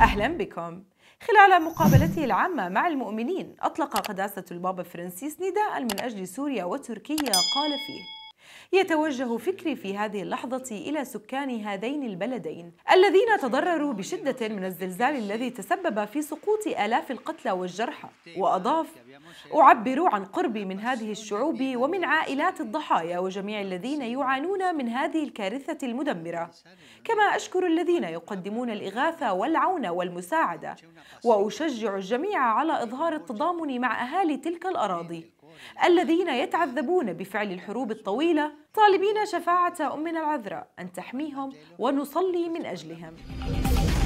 أهلا بكم خلال مقابلته العامة مع المؤمنين أطلق قداسة البابا فرانسيس نداء من أجل سوريا وتركيا قال فيه يتوجه فكري في هذه اللحظة إلى سكان هذين البلدين الذين تضرروا بشدة من الزلزال الذي تسبب في سقوط آلاف القتلى والجرحى وأضاف أعبر عن قربي من هذه الشعوب ومن عائلات الضحايا وجميع الذين يعانون من هذه الكارثة المدمرة كما أشكر الذين يقدمون الإغاثة والعون والمساعدة وأشجع الجميع على إظهار التضامن مع أهالي تلك الأراضي الذين يتعذبون بفعل الحروب الطويلة طالبين شفاعة أمنا العذراء أن تحميهم ونصلي من أجلهم